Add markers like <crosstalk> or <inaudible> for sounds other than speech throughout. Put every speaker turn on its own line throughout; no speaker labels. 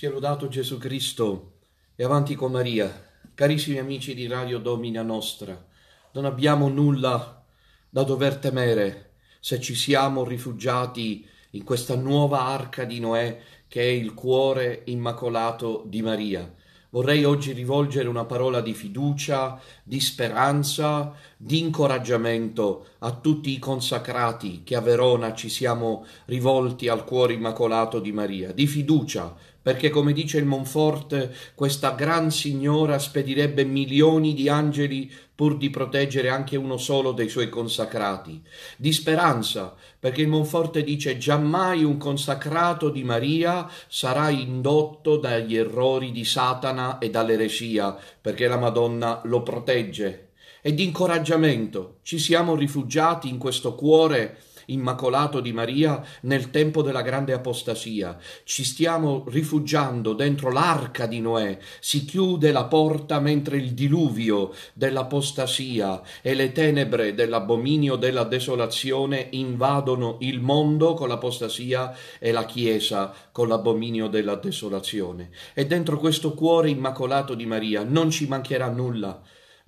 Sia lodato Gesù Cristo e avanti con Maria. Carissimi amici di Radio Domina Nostra, non abbiamo nulla da dover temere se ci siamo rifugiati in questa nuova arca di Noè che è il cuore immacolato di Maria. Vorrei oggi rivolgere una parola di fiducia, di speranza, di incoraggiamento a tutti i consacrati che a Verona ci siamo rivolti al cuore immacolato di Maria, di fiducia perché come dice il Monfort, questa gran signora spedirebbe milioni di angeli pur di proteggere anche uno solo dei suoi consacrati. Di speranza, perché il Monforte dice giammai un consacrato di Maria sarà indotto dagli errori di Satana e dall'eresia, perché la Madonna lo protegge. E di incoraggiamento ci siamo rifugiati in questo cuore Immacolato di Maria nel tempo della grande apostasia. Ci stiamo rifugiando dentro l'arca di Noè. Si chiude la porta mentre il diluvio dell'apostasia e le tenebre dell'abominio della desolazione invadono il mondo con l'apostasia e la Chiesa con l'abominio della desolazione. E dentro questo cuore immacolato di Maria non ci mancherà nulla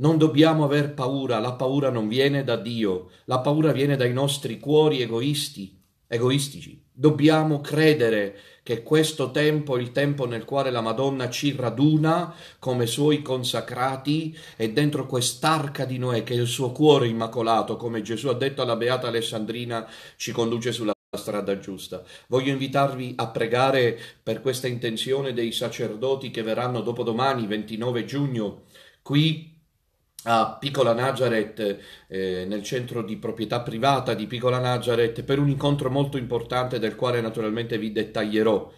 non dobbiamo aver paura, la paura non viene da Dio, la paura viene dai nostri cuori egoisti, egoistici. Dobbiamo credere che questo tempo, il tempo nel quale la Madonna ci raduna come suoi consacrati, è dentro quest'arca di Noè che è il suo cuore immacolato, come Gesù ha detto alla Beata Alessandrina, ci conduce sulla strada giusta. Voglio invitarvi a pregare per questa intenzione dei sacerdoti che verranno dopodomani, 29 giugno, qui a Piccola Nazaret, eh, nel centro di proprietà privata di Piccola Nazaret, per un incontro molto importante del quale naturalmente vi dettaglierò.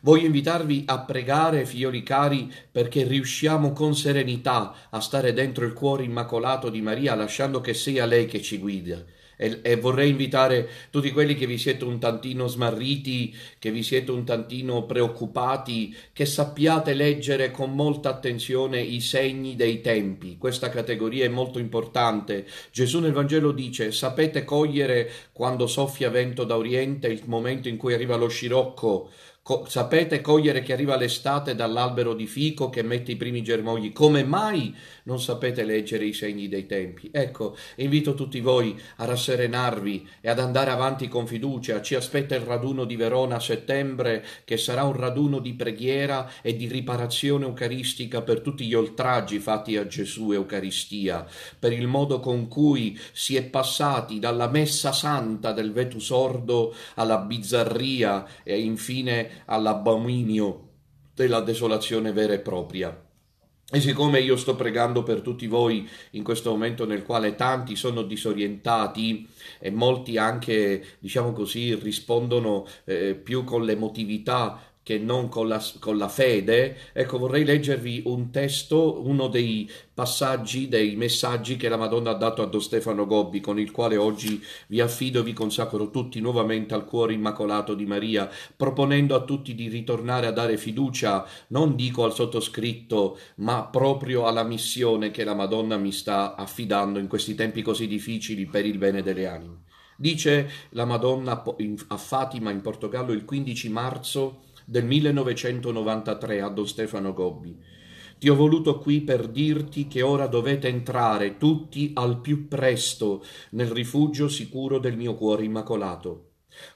Voglio invitarvi a pregare, figlioli cari, perché riusciamo con serenità a stare dentro il cuore immacolato di Maria, lasciando che sia lei che ci guida. E, e, vorrei invitare tutti quelli che vi siete un tantino smarriti, che vi siete un tantino preoccupati, che sappiate leggere con molta attenzione i segni dei tempi. Questa categoria è molto importante. Gesù nel Vangelo dice: Sapete cogliere quando soffia vento da oriente il momento in cui arriva lo scirocco Co- sapete cogliere che arriva l'estate dall'albero di fico che mette i primi germogli. Come mai non sapete leggere i segni dei tempi? Ecco, invito tutti voi a rasserenarvi e ad andare avanti con fiducia. Ci aspetta il raduno di Verona a settembre, che sarà un raduno di preghiera e di riparazione eucaristica per tutti gli oltraggi fatti a Gesù Eucaristia, per il modo con cui si è passati dalla messa santa del Vetusordo alla bizzarria e infine all'abominio della desolazione vera e propria. E siccome io sto pregando per tutti voi in questo momento nel quale tanti sono disorientati e molti anche, diciamo così, rispondono eh, più con l'emotività che non con la, con la, fede, ecco vorrei leggervi un testo, uno dei passaggi, dei messaggi che la Madonna ha dato a Don Stefano Gobbi, con il quale oggi vi affido e vi consacro tutti nuovamente al cuore immacolato di Maria, proponendo a tutti di ritornare a dare fiducia, non dico al sottoscritto, ma proprio alla missione che la Madonna mi sta affidando in questi tempi così difficili per il bene delle anime. Dice la Madonna a Fatima in Portogallo il 15 marzo del 1993 a Don Stefano Gobbi. Ti ho voluto qui per dirti che ora dovete entrare tutti al più presto nel rifugio sicuro del mio cuore immacolato.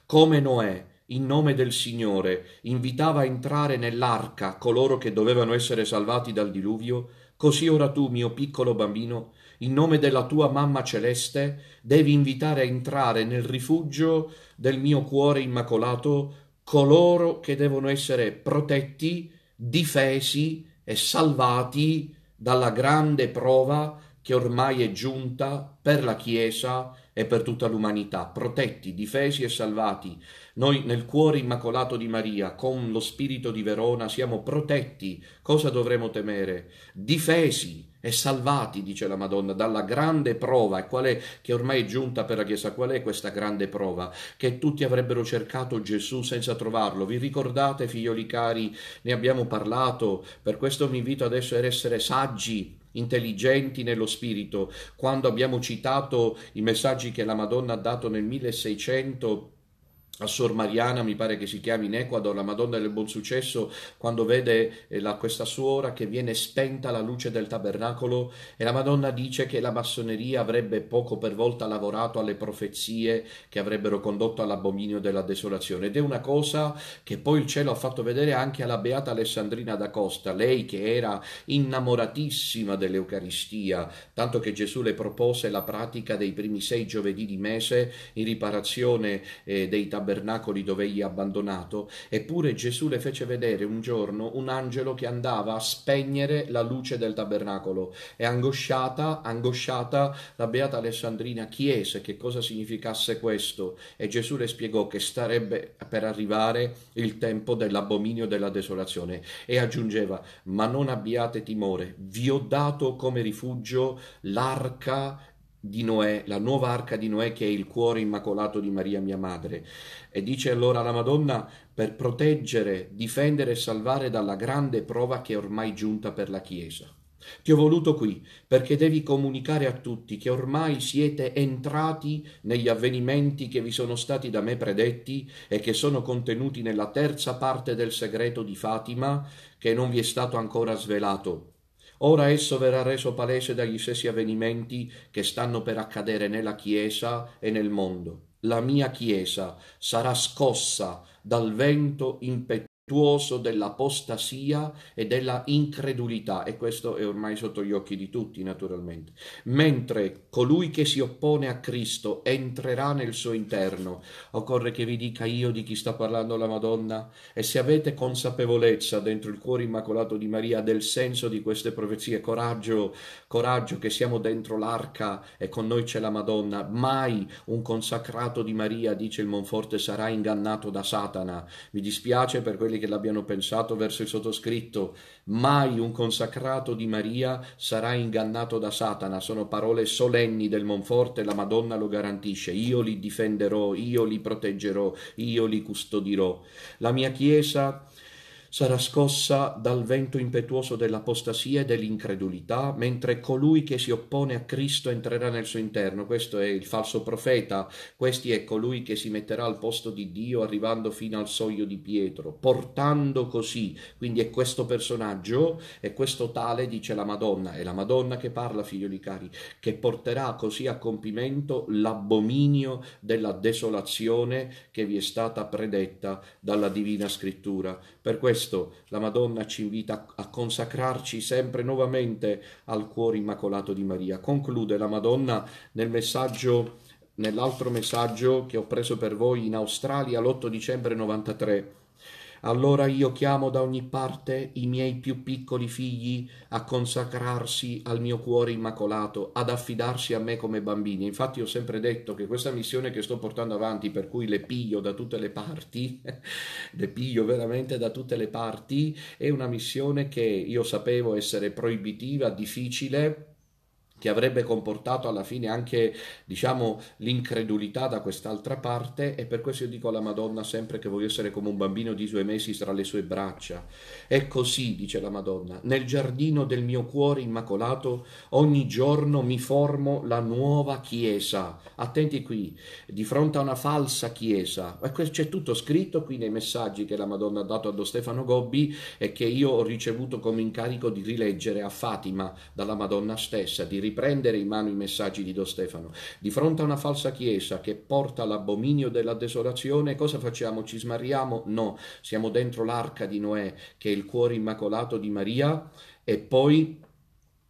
Come Noè, in nome del Signore, invitava a entrare nell'arca coloro che dovevano essere salvati dal diluvio, così ora tu, mio piccolo bambino, in nome della tua mamma celeste, devi invitare a entrare nel rifugio del mio cuore immacolato coloro che devono essere protetti, difesi e salvati dalla grande prova che ormai è giunta per la Chiesa e per tutta l'umanità, protetti, difesi e salvati. Noi nel cuore immacolato di Maria, con lo spirito di Verona, siamo protetti. Cosa dovremo temere? Difesi, e salvati, dice la Madonna, dalla grande prova, e qual è che ormai è giunta per la Chiesa? Qual è questa grande prova? Che tutti avrebbero cercato Gesù senza trovarlo. Vi ricordate, figlioli cari, ne abbiamo parlato, per questo vi invito adesso ad essere saggi intelligenti nello spirito, quando abbiamo citato i messaggi che la Madonna ha dato nel 1600 a Sor Mariana, mi pare che si chiami in Ecuador, la Madonna del Buon Successo, quando vede eh, la, questa suora che viene spenta la luce del tabernacolo e la Madonna dice che la massoneria avrebbe poco per volta lavorato alle profezie che avrebbero condotto all'abominio della desolazione ed è una cosa che poi il cielo ha fatto vedere anche alla beata Alessandrina da Costa, lei che era innamoratissima dell'Eucaristia, tanto che Gesù le propose la pratica dei primi sei giovedì di mese in riparazione eh, dei tabernacoli tabernacoli dov'egli abbandonato, eppure Gesù le fece vedere un giorno un angelo che andava a spegnere la luce del tabernacolo e angosciata, angosciata, la beata Alessandrina chiese che cosa significasse questo e Gesù le spiegò che starebbe per arrivare il tempo dell'abominio della desolazione e aggiungeva ma non abbiate timore, vi ho dato come rifugio l'arca di Noè, la nuova arca di Noè che è il cuore immacolato di Maria mia madre. E dice allora alla Madonna per proteggere, difendere e salvare dalla grande prova che è ormai giunta per la Chiesa. Ti ho voluto qui perché devi comunicare a tutti che ormai siete entrati negli avvenimenti che vi sono stati da me predetti e che sono contenuti nella terza parte del segreto di Fatima che non vi è stato ancora svelato Ora esso verrà reso palese dagli stessi avvenimenti che stanno per accadere nella Chiesa e nel mondo. La mia Chiesa sarà scossa dal vento impetuoso fruttuoso dell'apostasia e della incredulità e questo è ormai sotto gli occhi di tutti naturalmente. Mentre colui che si oppone a Cristo entrerà nel suo interno, occorre che vi dica io di chi sta parlando la Madonna e se avete consapevolezza dentro il cuore immacolato di Maria del senso di queste profezie, coraggio, coraggio che siamo dentro l'arca e con noi c'è la Madonna, mai un consacrato di Maria, dice il Monforte, sarà ingannato da Satana. Mi dispiace per quelli che l'abbiano pensato verso il sottoscritto. Mai un consacrato di Maria sarà ingannato da Satana. Sono parole solenni del Monforte, la Madonna lo garantisce. Io li difenderò, io li proteggerò, io li custodirò. La mia Chiesa sarà scossa dal vento impetuoso dell'apostasia e dell'incredulità, mentre colui che si oppone a Cristo entrerà nel suo interno. Questo è il falso profeta, questi è colui che si metterà al posto di Dio arrivando fino al soglio di Pietro, portando così. Quindi è questo personaggio, è questo tale, dice la Madonna, è la Madonna che parla, figlioli cari, che porterà così a compimento l'abominio della desolazione che vi è stata predetta dalla Divina Scrittura. Per questo questo la Madonna ci invita a consacrarci sempre nuovamente al cuore immacolato di Maria. Conclude la Madonna nel messaggio, nell'altro messaggio che ho preso per voi in Australia l'8 dicembre 93 allora io chiamo da ogni parte i miei più piccoli figli a consacrarsi al mio cuore immacolato, ad affidarsi a me come bambini. Infatti ho sempre detto che questa missione che sto portando avanti, per cui le piglio da tutte le parti, <laughs> le piglio veramente da tutte le parti, è una missione che io sapevo essere proibitiva, difficile, che avrebbe comportato alla fine anche diciamo l'incredulità da quest'altra parte e per questo io dico alla Madonna sempre che voglio essere come un bambino di due mesi tra le sue braccia. è così, dice la Madonna, nel giardino del mio cuore immacolato ogni giorno mi formo la nuova chiesa. Attenti qui, di fronte a una falsa chiesa. C'è tutto scritto qui nei messaggi che la Madonna ha dato a Don Stefano Gobbi e che io ho ricevuto come incarico di rileggere a Fatima dalla Madonna stessa, di rileggere riprendere in mano i messaggi di Don Stefano. Di fronte a una falsa chiesa che porta all'abominio della desolazione, cosa facciamo? Ci smarriamo? No, siamo dentro l'arca di Noè, che è il cuore immacolato di Maria, e poi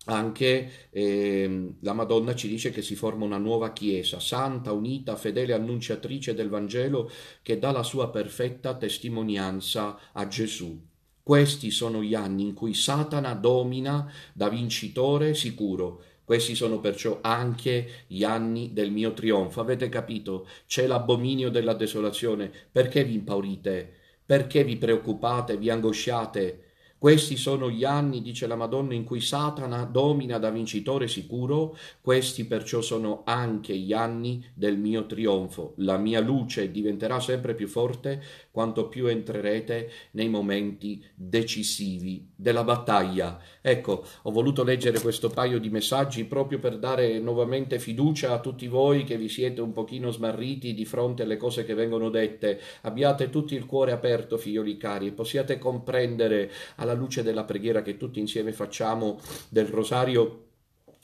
anche eh, la Madonna ci dice che si forma una nuova Chiesa, santa, unita, fedele annunciatrice del Vangelo, che dà la sua perfetta testimonianza a Gesù. Questi sono gli anni in cui Satana domina da vincitore sicuro questi sono perciò anche gli anni del mio trionfo. Avete capito? C'è l'abominio della desolazione. Perché vi impaurite? Perché vi preoccupate, vi angosciate? Questi sono gli anni, dice la Madonna, in cui Satana domina da vincitore sicuro, questi perciò sono anche gli anni del mio trionfo. La mia luce diventerà sempre più forte quanto più entrerete nei momenti decisivi della battaglia. Ecco, ho voluto leggere questo paio di messaggi proprio per dare nuovamente fiducia a tutti voi che vi siete un pochino smarriti di fronte alle cose che vengono dette. Abbiate tutti il cuore aperto, figlioli cari, e possiate comprendere alla alla luce della preghiera che tutti insieme facciamo del rosario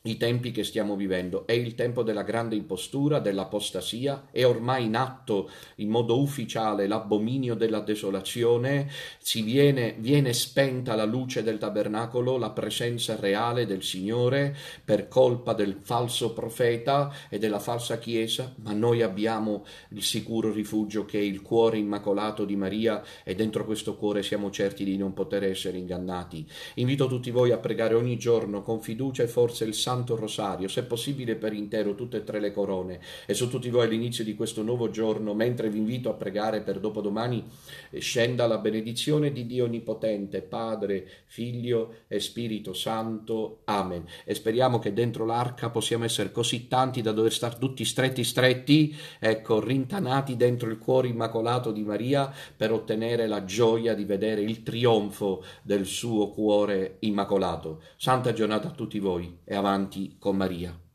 i tempi che stiamo vivendo. È il tempo della grande impostura, dell'apostasia, è ormai in atto in modo ufficiale l'abominio della desolazione, si viene, viene spenta la luce del tabernacolo, la presenza reale del Signore per colpa del falso profeta e della falsa Chiesa, ma noi abbiamo il sicuro rifugio che è il cuore immacolato di Maria e dentro questo cuore siamo certi di non poter essere ingannati. Invito tutti voi a pregare ogni giorno con fiducia e forza il Santo Santo Rosario, se possibile per intero tutte e tre le corone, e su tutti voi all'inizio di questo nuovo giorno, mentre vi invito a pregare per dopodomani, eh, scenda la benedizione di Dio Onnipotente, Padre, Figlio e Spirito Santo. Amen. E speriamo che dentro l'arca possiamo essere così tanti da dover stare tutti stretti, stretti, ecco, rintanati dentro il cuore immacolato di Maria per ottenere la gioia di vedere il trionfo del suo cuore immacolato. Santa giornata a tutti voi e avanti avanti con Maria